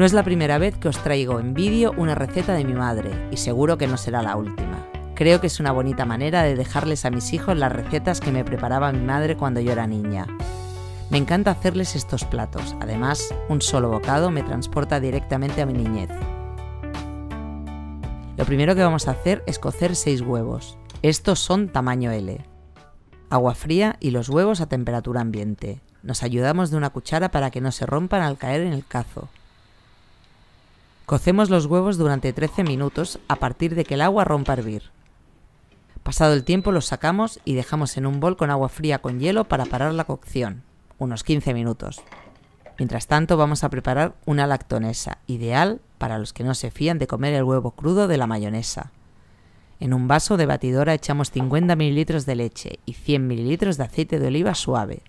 No es la primera vez que os traigo en vídeo una receta de mi madre y seguro que no será la última. Creo que es una bonita manera de dejarles a mis hijos las recetas que me preparaba mi madre cuando yo era niña. Me encanta hacerles estos platos, además un solo bocado me transporta directamente a mi niñez. Lo primero que vamos a hacer es cocer 6 huevos. Estos son tamaño L. Agua fría y los huevos a temperatura ambiente. Nos ayudamos de una cuchara para que no se rompan al caer en el cazo. Cocemos los huevos durante 13 minutos a partir de que el agua rompa a hervir. Pasado el tiempo los sacamos y dejamos en un bol con agua fría con hielo para parar la cocción, unos 15 minutos. Mientras tanto vamos a preparar una lactonesa, ideal para los que no se fían de comer el huevo crudo de la mayonesa. En un vaso de batidora echamos 50 ml de leche y 100 ml de aceite de oliva suave,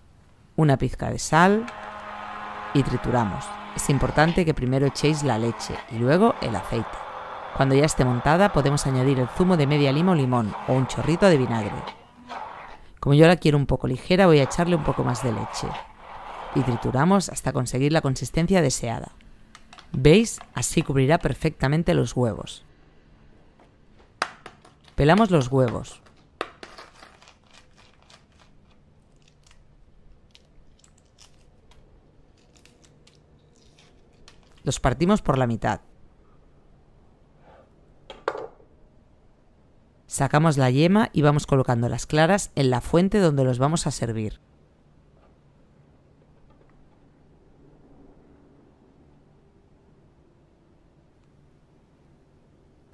una pizca de sal y trituramos. Es importante que primero echéis la leche y luego el aceite. Cuando ya esté montada podemos añadir el zumo de media lima o limón o un chorrito de vinagre. Como yo la quiero un poco ligera voy a echarle un poco más de leche. Y trituramos hasta conseguir la consistencia deseada. ¿Veis? Así cubrirá perfectamente los huevos. Pelamos los huevos. Los partimos por la mitad. Sacamos la yema y vamos colocando las claras en la fuente donde los vamos a servir.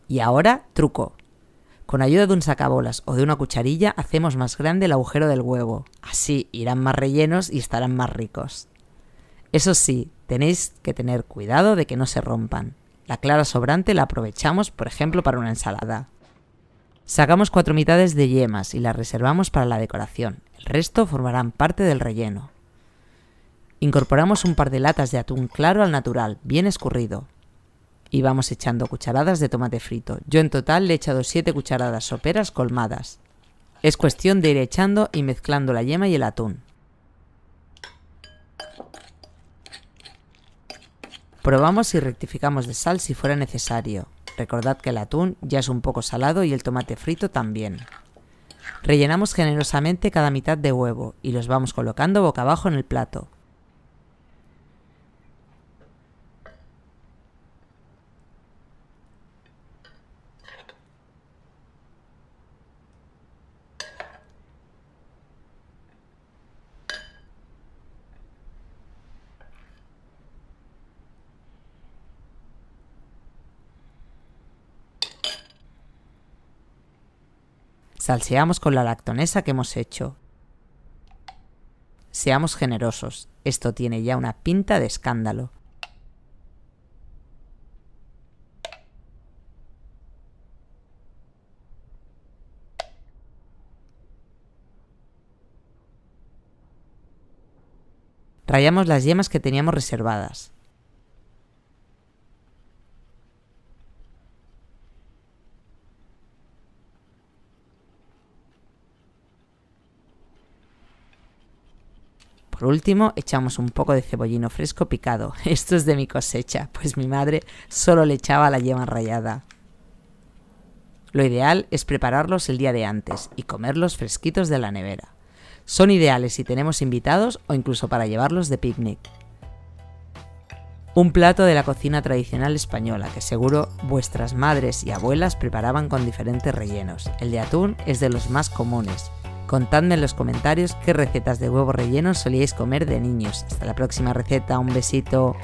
Y ahora, truco. Con ayuda de un sacabolas o de una cucharilla hacemos más grande el agujero del huevo. Así irán más rellenos y estarán más ricos. Eso sí, tenéis que tener cuidado de que no se rompan. La clara sobrante la aprovechamos, por ejemplo, para una ensalada. Sacamos cuatro mitades de yemas y las reservamos para la decoración. El resto formarán parte del relleno. Incorporamos un par de latas de atún claro al natural, bien escurrido. Y vamos echando cucharadas de tomate frito. Yo en total le he echado 7 cucharadas soperas colmadas. Es cuestión de ir echando y mezclando la yema y el atún. Probamos y rectificamos de sal si fuera necesario. Recordad que el atún ya es un poco salado y el tomate frito también. Rellenamos generosamente cada mitad de huevo y los vamos colocando boca abajo en el plato. Salseamos con la lactonesa que hemos hecho. Seamos generosos, esto tiene ya una pinta de escándalo. Rayamos las yemas que teníamos reservadas. Por último, echamos un poco de cebollino fresco picado. Esto es de mi cosecha, pues mi madre solo le echaba la yema rallada. Lo ideal es prepararlos el día de antes y comerlos fresquitos de la nevera. Son ideales si tenemos invitados o incluso para llevarlos de picnic. Un plato de la cocina tradicional española que seguro vuestras madres y abuelas preparaban con diferentes rellenos. El de atún es de los más comunes, Contadme en los comentarios qué recetas de huevo relleno solíais comer de niños. Hasta la próxima receta, un besito.